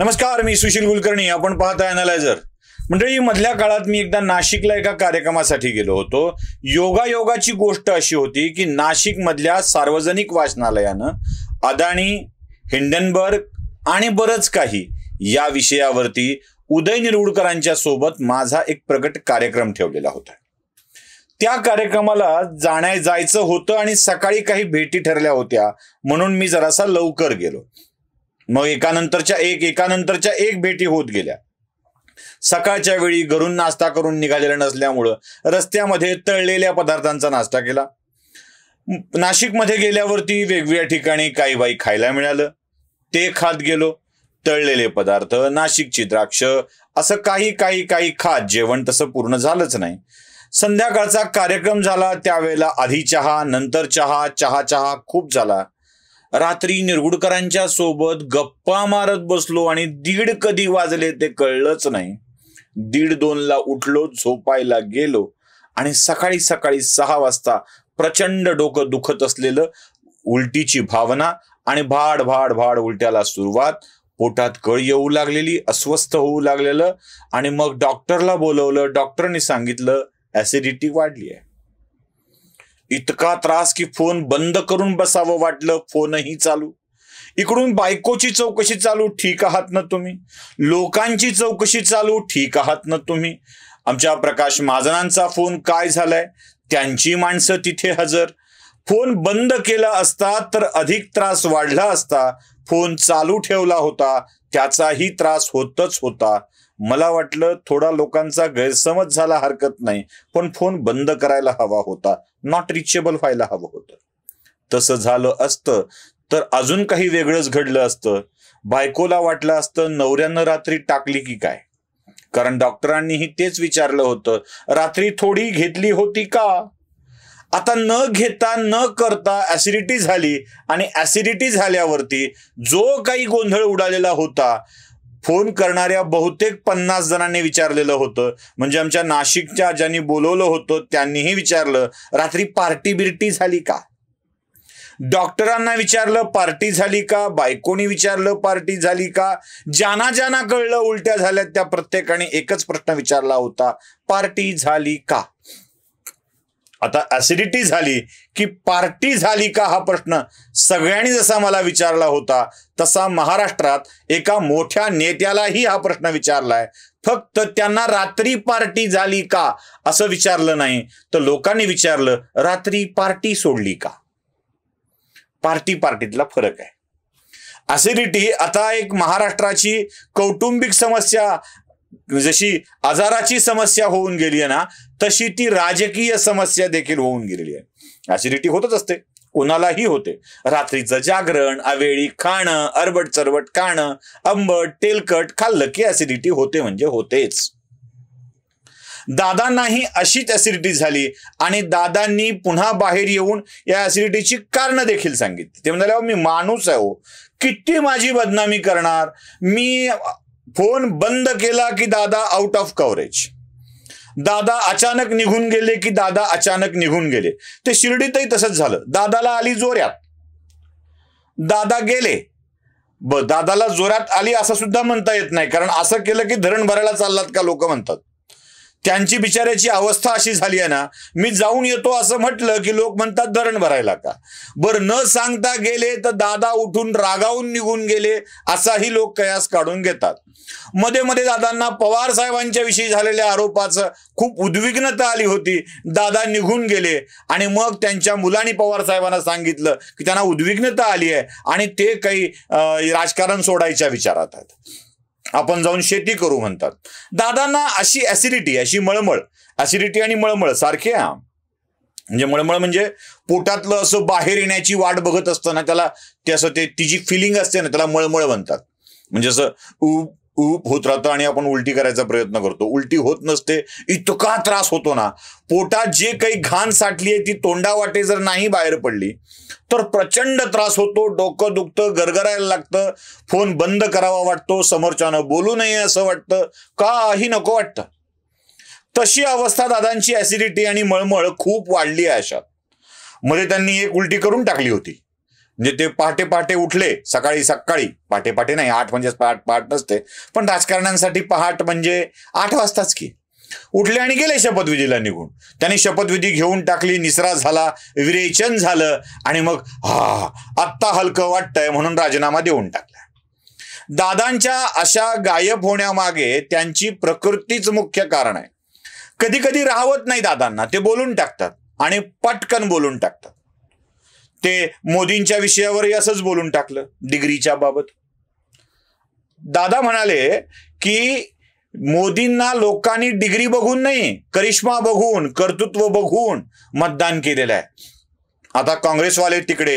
नमस्कार मी सुशील कुलकर्णी आपण पाहता अनालायझर मंडळी मधल्या काळात मी एकदा नाशिकला एका कार्यक्रमासाठी गेलो होतो योगायोगाची गोष्ट अशी होती की नाशिक मधल्या सार्वजनिक वाचनालयानं अदाणी हिंडनबर्ग आणि बरंच काही या विषयावरती उदय निरुडकरांच्या सोबत माझा एक प्रगट कार्यक्रम ठेवलेला होता त्या कार्यक्रमाला जाण्या जायचं होतं आणि सकाळी काही भेटी ठरल्या होत्या म्हणून मी जरासा लवकर गेलो मग एकानंतरच्या एक एकानंतरच्या एक भेटी होत गेल्या सकाळच्या वेळी घरून नाश्ता करून निघालेला नसल्यामुळं रस्त्यामध्ये तळलेल्या पदार्थांचा नाश्ता केला नाशिकमध्ये गेल्यावरती वेगवेगळ्या ठिकाणी काही बाई खायला मिळालं ते खात गेलो तळलेले पदार्थ नाशिकची द्राक्ष असं काही काही काही खात जेवण तसं पूर्ण झालंच नाही संध्याकाळचा कार्यक्रम झाला त्यावेळेला आधी चहा नंतर चहा चहा चहा खूप झाला रात्री निरगुडकरांच्या सोबत गप्पा मारत बसलो आणि दीड कधी वाजले ते कळलंच नाही दीड दोनला उठलो झोपायला गेलो आणि सकाळी सकाळी सहा वाजता प्रचंड डोकं दुखत असलेलं उलटीची भावना आणि भाड भाड भाड उलट्याला सुरुवात पोटात कळ येऊ लागलेली अस्वस्थ होऊ लागलेलं आणि मग डॉक्टरला बोलवलं डॉक्टरनी सांगितलं ऍसिडिटी वाढली आहे इतका त्रास की फोन बंद करून बसावं वाटलं फोनही चालू इकडून बायकोची चौकशी चालू ठीक आहात ना तुम्ही लोकांची चौकशी चालू ठीक आहात ना तुम्ही आमच्या प्रकाश महाजनांचा फोन काय झालाय त्यांची माणसं तिथे हजर फोन बंद केला असता तर अधिक त्रास वाढला असता फोन चालू ठेवला होता त्याचाही त्रास होतच होता मला वाटलं थोडा लोकांचा गैरसमज झाला हरकत नाही पण फोन बंद करायला हवा होता नॉट रिचेबल व्हायला हवं होतं तसं झालं असत तर अजून काही वेगळंच घडलं असतं बायकोला वाटलं असतं नवऱ्यानं रात्री टाकली की काय कारण डॉक्टरांनीही तेच विचारलं होतं रात्री थोडी घेतली होती का आता न घेता न करता ऍसिडिटी झाली आणि ऍसिडिटी झाल्यावरती जो काही गोंधळ उडालेला होता फोन करणाऱ्या बहुतेक पन्नास जणांनी विचारलेलं होतं म्हणजे आमच्या नाशिकच्या ज्यांनी बोलवलं होतं त्यांनीही विचारलं रात्री पार्टी बिर्टी झाली का डॉक्टरांना विचारलं पार्टी झाली का बायकोनी विचारलं पार्टी झाली का ज्यांना ज्यांना कळलं उलट्या झाल्या त्या प्रत्येकाने एकच प्रश्न विचारला होता पार्टी झाली का आता ऍसिडिटी झाली की पार्टी झाली का हा प्रश्न सगळ्यांनी जसा मला विचारला होता तसा महाराष्ट्रात एका मोठ्या नेत्यालाही हा प्रश्न विचारलाय फक्त त्यांना रात्री पार्टी झाली का असं विचारलं नाही तर लोकांनी विचारलं रात्री पार्टी सोडली का पार्टी पार्टीतला फरक आहे ऍसिडिटी आता एक महाराष्ट्राची कौटुंबिक समस्या जशी आजाराची समस्या होऊन गेली आहे ना तशी ती राजकीय समस्या देखील होऊन गेलेली आहे ऍसिडिटी होतच असते कोणालाही होते रात्रीचं जागरण अवेळी खाणं अरबट चरबट खाणं आंबट तेलकट खाल्लं की ऍसिडिटी होते म्हणजे होतेच दादांनाही अशीच ऍसिडिटी झाली आणि दादांनी पुन्हा बाहेर येऊन या ऍसिडिटीची कारणं देखील सांगितली ते म्हणाले मी माणूस आहे हो किती माझी बदनामी करणार मी फोन बंद केला की दादा आउट ऑफ कव्हरेज दादा अचानक निघून गेले की दादा अचानक निघून गेले ते शिर्डीतही तसंच झालं दादाला आली जोऱ्यात दादा गेले ब दादाला जोरात आली असं सुद्धा म्हणता येत नाही कारण असं केलं की धरण भरायला चाललात का लोक म्हणतात त्यांची बिचाऱ्याची अवस्था अशी झाली आहे ना मी जाऊन येतो असं म्हटलं की लोक म्हणतात धरण भरायला का बरं न सांगता गेले तर दादा उठून रागावून निघून गेले असाही लोक कयास काढून घेतात मध्ये मध्ये दादांना पवार साहेबांच्या विषयी झालेल्या आरोपाचं खूप उद्विग्नता आली होती दादा निघून गेले आणि मग त्यांच्या मुलांनी पवार साहेबांना सांगितलं की त्यांना उद्विग्नता आली आहे आणि ते काही राजकारण सोडायच्या विचारात आहेत आपण जाऊन शेती करू म्हणतात दादांना अशी ऍसिडिटी अशी मळमळ ऍसिडिटी आणि मळमळ सारखे हा म्हणजे मळमळ म्हणजे पोटातलं असं बाहेर येण्याची वाट बघत असताना त्याला ते असं ते ती जी फिलिंग असते ना त्याला मळमळ म्हणतात म्हणजे असं उप होत राहतं आणि आपण उलटी करायचा प्रयत्न करतो उलटी होत नसते इतका त्रास होतो ना पोटात जे काही घाण साठली आहे ती तोंडावाटे जर नाही बाहेर पडली तर प्रचंड त्रास होतो डोकं दुखतं गरगरायला लागतं फोन बंद करावा वाटतो समोरच्यानं बोलू नये असं वाटतं काही नको वाटतं तशी अवस्था दादांची ऍसिडिटी आणि मळमळ खूप वाढली आहे अशात मध्ये त्यांनी एक उलटी करून टाकली होती म्हणजे ते पहाटे पहाटे उठले सकाळी सकाळी पहाटे पहाटे नाही आठ म्हणजे पहाट पहाट नसते पण राजकारण्यांसाठी पहाट म्हणजे आठ वाजताच की उठले आणि गेले शपथविधीला निघून त्यांनी शपथविधी घेऊन टाकली निसरा झाला विरेचन झालं आणि मग हा आत्ता हलकं वाटतंय म्हणून राजीनामा देऊन टाकला दादांच्या अशा गायब होण्यामागे त्यांची प्रकृतीच मुख्य कारण आहे कधी कधी राहवत नाही दादांना ते बोलून टाकतात आणि पटकन बोलून टाकतात ते मोदींच्या विषयावरही असंच बोलून टाकलं डिग्रीच्या बाबत दादा म्हणाले की मोदींना लोकांनी डिग्री बघून नाही करिश्मा बघून कर्तृत्व बघून मतदान केलेलं आहे आता काँग्रेसवाले तिकडे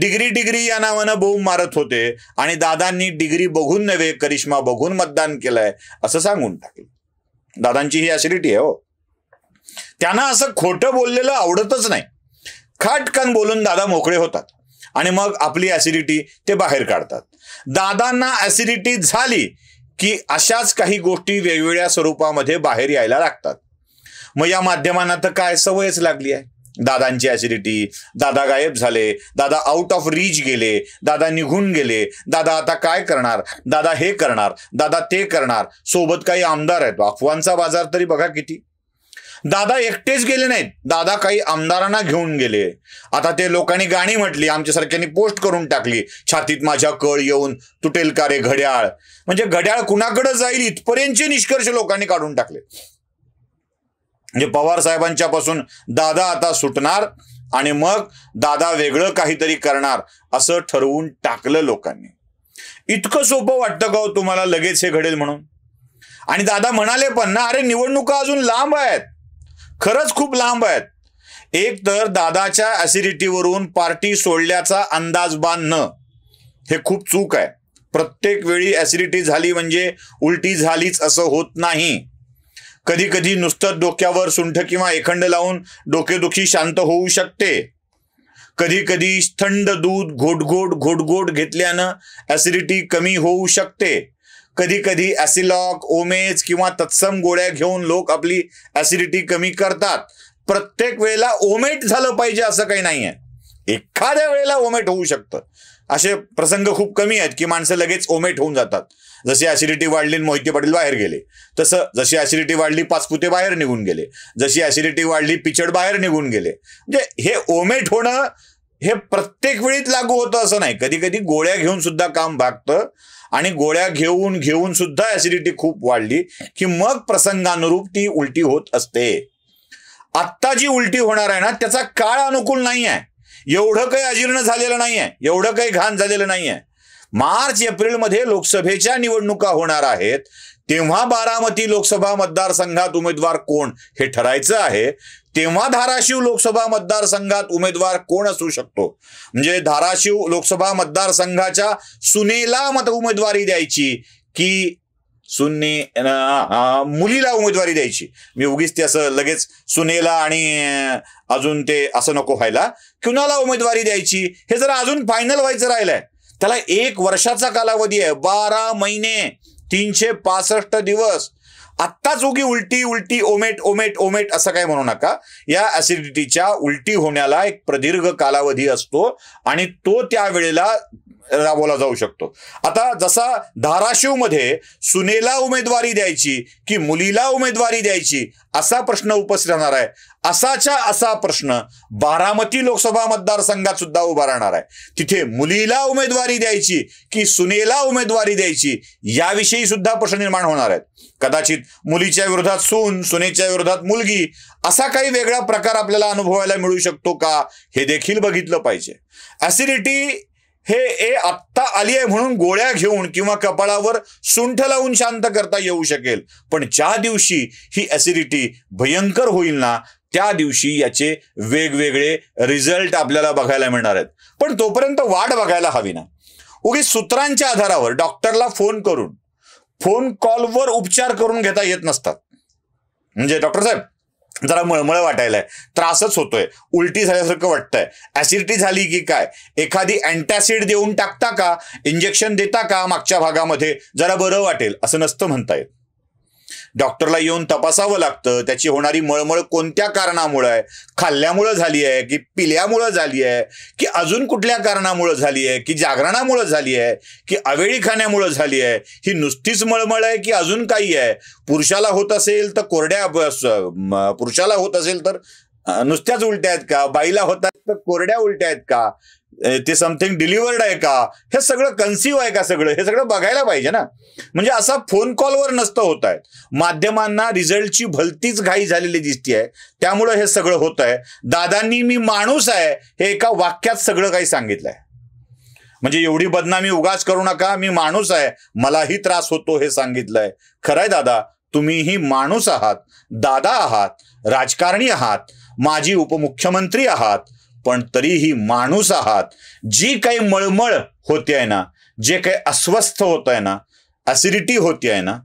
डिग्री डिग्री या नावानं बहुम मारत होते आणि दादांनी डिग्री बघून नव्हे करिश्मा बघून मतदान केलंय असं सांगून टाकलं दादांची ही ऍसिडिटी आहे हो त्यांना असं खोटं बोललेलं आवडतच नाही खाटकन बोलून दादा मोकळे होतात आणि मग आपली ॲसिडिटी ते बाहेर काढतात दादांना ऍसिडिटी झाली की अशाच काही गोष्टी वेगवेगळ्या स्वरूपामध्ये बाहेर यायला लागतात मग या माध्यमांना तर काय सवयच लागली आहे दादांची ऍसिडिटी दादा गायब झाले दादा आउट ऑफ रीच गेले दादा निघून गेले दादा आता काय करणार दादा हे करणार दादा ते करणार सोबत काही आमदार आहेत अफवांचा बाजार तरी बघा किती दादा एकटेच गेले नाहीत दादा काही आमदारांना घेऊन गेले आता ते लोकांनी गाणी म्हटली आमच्यासारख्यांनी पोस्ट करून टाकली छातीत माझ्या कळ येऊन तुटेल का रे घड्याळ म्हणजे घड्याळ कुणाकडे जाईल इथपर्यंतचे निष्कर्ष लोकांनी काढून टाकले म्हणजे पवार साहेबांच्या पासून दादा आता सुटणार आणि मग दादा वेगळं काहीतरी करणार असं ठरवून टाकलं लोकांनी इतकं सोपं वाटतं का हो तुम्हाला लगेच हे घडेल म्हणून आणि दादा म्हणाले पण ना अरे निवडणुका अजून लांब आहेत खरंच खूप लांब आहेत एक तर दादाच्या ऍसिडिटीवरून पार्टी सोडल्याचा अंदाज बांधणं हे खूप चूक आहे प्रत्येक वेळी ऍसिडिटी झाली म्हणजे उलटी झालीच असं होत नाही कधी कधी नुसतं डोक्यावर सुंठ किंवा एखंड लावून डोकेदुखी शांत होऊ शकते कधी कधी थंड दूध घोटघोट घोटघोट घेतल्यानं ऍसिडिटी कमी होऊ शकते कधी कधी ॲसिलॉक ओमेज किंवा तत्सम गोळ्या घेऊन लोक आपली ऍसिडिटी कमी करतात प्रत्येक वेळेला ओमेट झालं पाहिजे असं काही नाही आहे एखाद्या वेळेला ओमेट होऊ शकतं असे प्रसंग खूप कमी आहेत की माणसं लगेच ओमेट होऊन जातात जशी ऍसिडिटी वाढली मोहिते पाटील बाहेर गेले तसं जशी ऍसिडिटी वाढली पाचपुते बाहेर निघून गेले जशी ऍसिडिटी वाढली पिचड बाहेर निघून गेले म्हणजे हे ओमेट होणं हे प्रत्येक वेळीच लागू होतं असं नाही कधी कधी गोळ्या घेऊन सुद्धा काम भागतं आणि गोळ्या घेऊन घेऊन सुद्धा ऍसिडिटी खूप वाढली की मग प्रसंगानुरूप ती उलटी होत असते आत्ता जी उलटी होणार आहे ना त्याचा काळ अनुकूल नाही आहे एवढं काही अजीर्ण झालेलं नाही आहे एवढं काही घाण झालेलं नाही आहे मार्च एप्रिलमध्ये लोकसभेच्या निवडणुका होणार आहेत तेव्हा बारामती लोकसभा मतदारसंघात उमेदवार कोण हे ठरायचं आहे तेव्हा धाराशिव लोकसभा मतदारसंघात उमेदवार कोण असू शकतो म्हणजे धाराशिव लोकसभा मतदारसंघाच्या सुनेला मत उमेदवारी द्यायची की सुने मुलीला उमेदवारी द्यायची मी उगीच ते असं लगेच सुनेला आणि अजून ते असं नको व्हायला कुणाला उमेदवारी द्यायची हे जर अजून फायनल व्हायचं राहिलंय त्याला एक वर्षाचा कालावधी आहे बारा महिने तीनशे पासष्ट दिवस आत्ताच उगी उलटी उलटी ओमेट ओमेट ओमेट असं काय म्हणू नका या ऍसिडिटीच्या उलटी होण्याला एक प्रदीर्घ कालावधी असतो आणि तो त्यावेळेला राबवला जाऊ शकतो आता जसा धाराशिवमध्ये सुनेला उमेदवारी द्यायची की मुलीला उमेदवारी द्यायची असा प्रश्न उपस्थित राहणार आहे असाच्या असा प्रश्न बारामती लोकसभा मतदारसंघात सुद्धा उभा राहणार आहे तिथे मुलीला उमेदवारी द्यायची की सुनेला उमेदवारी द्यायची याविषयी सुद्धा प्रश्न निर्माण होणार आहेत कदाचित मुलीच्या विरोधात सून सुनेच्या विरोधात मुलगी असा काही वेगळा प्रकार आपल्याला अनुभवायला मिळू शकतो का हे देखील बघितलं पाहिजे ऍसिडिटी हे ए आत्ता आली आहे म्हणून गोळ्या घेऊन किंवा कपाळावर सुंठ लावून शांत करता येऊ शकेल पण ज्या दिवशी ही ऍसिडिटी भयंकर होईल ना त्या दिवशी याचे वेगवेगळे रिझल्ट आपल्याला बघायला मिळणार आहेत पण तोपर्यंत वाट बघायला हवी ना उगी सूत्रांच्या आधारावर डॉक्टरला फोन करून फोन कॉलवर उपचार करून घेता येत नसतात म्हणजे डॉक्टर साहेब जरा मळमळ वाटायला त्रासच होतोय उलटी झाल्यासारखं वाटतंय ऍसिडिटी झाली की काय एखादी अँटॅसिड देऊन टाकता का इंजेक्शन देता का मागच्या भागामध्ये जरा बरं वाटेल असं नसतं म्हणता डॉक्टरला येऊन तपासावं लागतं त्याची होणारी मळमळ कोणत्या कारणामुळे आहे खाल्ल्यामुळं झाली आहे की पिल्यामुळं झाली आहे की अजून कुठल्या कारणामुळं झाली आहे की जागरणामुळं झाली आहे की अवेळी खाण्यामुळं झाली आहे ही नुसतीच मळमळ आहे की अजून काही आहे पुरुषाला होत असेल तर कोरड्या पुरुषाला होत असेल तर नुसत्याच उलट्या आहेत का बाईला होतात तर कोरड्या उलट्या आहेत का ते समथिंग डिलिव्हर्ड आहे का हे सगळं कन्सिव्ह आहे का सगळं हे सगळं बघायला पाहिजे ना म्हणजे असा फोन कॉलवर नसतं होत आहे माध्यमांना रिझल्टची भलतीच घाई झालेली दिसते आहे त्यामुळं हे सगळं होत आहे दादांनी मी माणूस आहे हे एका वाक्यात सगळं काही सांगितलं म्हणजे एवढी बदनामी उगाच करू नका मी माणूस आहे मलाही त्रास होतो हे सांगितलंय खरंय दादा तुम्हीही माणूस आहात दादा आहात राजकारणी आहात माजी उपमुख्यमंत्री आहात पण तरीही माणूस आहात जी काही मळमळ होते आहे ना जे काही अस्वस्थ होत आहे ना ॲसिडिटी होती आहे ना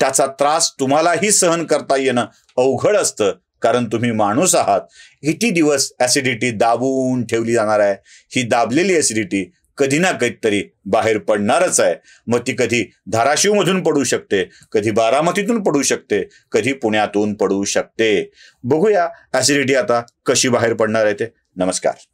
त्याचा त्रास तुम्हालाही सहन करता येणं अवघड असतं कारण तुम्ही माणूस आहात किती दिवस ॲसिडिटी दाबून ठेवली जाणार आहे ही दाबलेली ॲसिडिटी कधी ना कधीतरी बाहेर पडणारच आहे मग ती कधी धाराशिवमधून पडू शकते कधी बारामतीतून पडू शकते कधी पुण्यातून पडू शकते बघूया ॲसिडिटी आता कशी बाहेर पडणार आहे ते नमस्कार